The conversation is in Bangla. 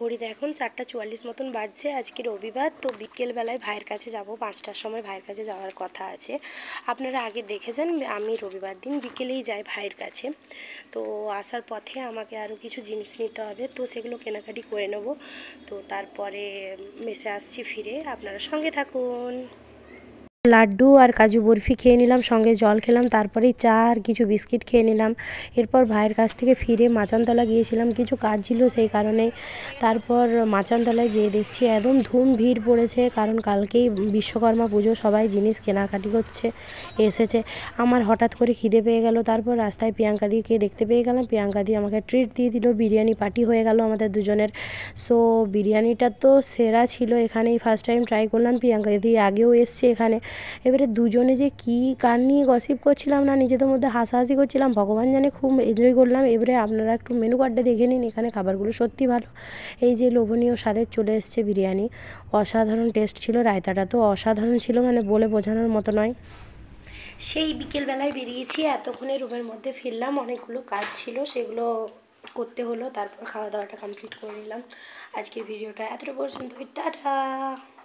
ঘড়ি দেখুন চারটা চুয়াল্লিশ মতন বাজছে আজকে রবিবার তো বিকেলবেলায় ভাইয়ের কাছে যাব পাঁচটার সময় ভাইয়ের কাছে যাওয়ার কথা আছে আপনারা আগে দেখে যান আমি রবিবার দিন বিকেলেই যাই ভাইয়ের কাছে তো আসার পথে আমাকে আরও কিছু জিনিস নিতে হবে তো সেগুলো কেনাকাটি করে নেব তো তারপরে মেসে আসছি ফিরে আপনারা সঙ্গে থাকুন লাড্ডু আর কাজু বরফি খেয়ে নিলাম সঙ্গে জল খেলাম তারপরেই চা আর কিছু বিস্কিট খেয়ে নিলাম এরপর ভাইয়ের কাছ থেকে ফিরে মাচানতলা গিয়েছিলাম কিছু কাজ ছিল সেই কারণে তারপর মাচানতলায় যেয়ে দেখছি একদম ধুম ভিড় পড়েছে কারণ কালকেই বিশ্বকর্মা পুজো সবাই জিনিস কেনাকাটি করছে এসেছে আমার হঠাৎ করে খিদে পেয়ে গেল তারপর রাস্তায় প্রিয়াঙ্কা দিকে দেখতে পেয়ে গেলাম প্রিয়াঙ্কাদি আমাকে ট্রিট দিয়ে দিল বিরিয়ানি পার্টি হয়ে গেল আমাদের দুজনের সো বিরিয়ানিটা তো সেরা ছিল এখানেই ফার্স্ট টাইম ট্রাই করলাম প্রিয়াঙ্কা দিদি আগেও এসছে এখানে এবারে দুজনে যে কি কার নিয়ে গসিপ করছিলাম না নিজেদের মধ্যে হাসাহাসি করছিলাম ভগবান জানে খুব এনজয় করলাম এবারে আপনারা একটু মেনু কার্ডটা দেখে নিন এখানে খাবারগুলো সত্যি ভালো এই যে লোভনীয় স্বাদের চলে এসছে বিরিয়ানি অসাধারণ টেস্ট ছিল রায়তাটা তো অসাধারণ ছিল মানে বলে বোঝানোর মতো নয় সেই বিকেলবেলায় বেরিয়েছি এতক্ষণে রুমের মধ্যে ফিরলাম অনেকগুলো কাজ ছিল সেগুলো করতে হলো তারপর খাওয়া দাওয়াটা কমপ্লিট করে নিলাম আজকের ভিডিওটা এতটা পর্যন্ত টাটা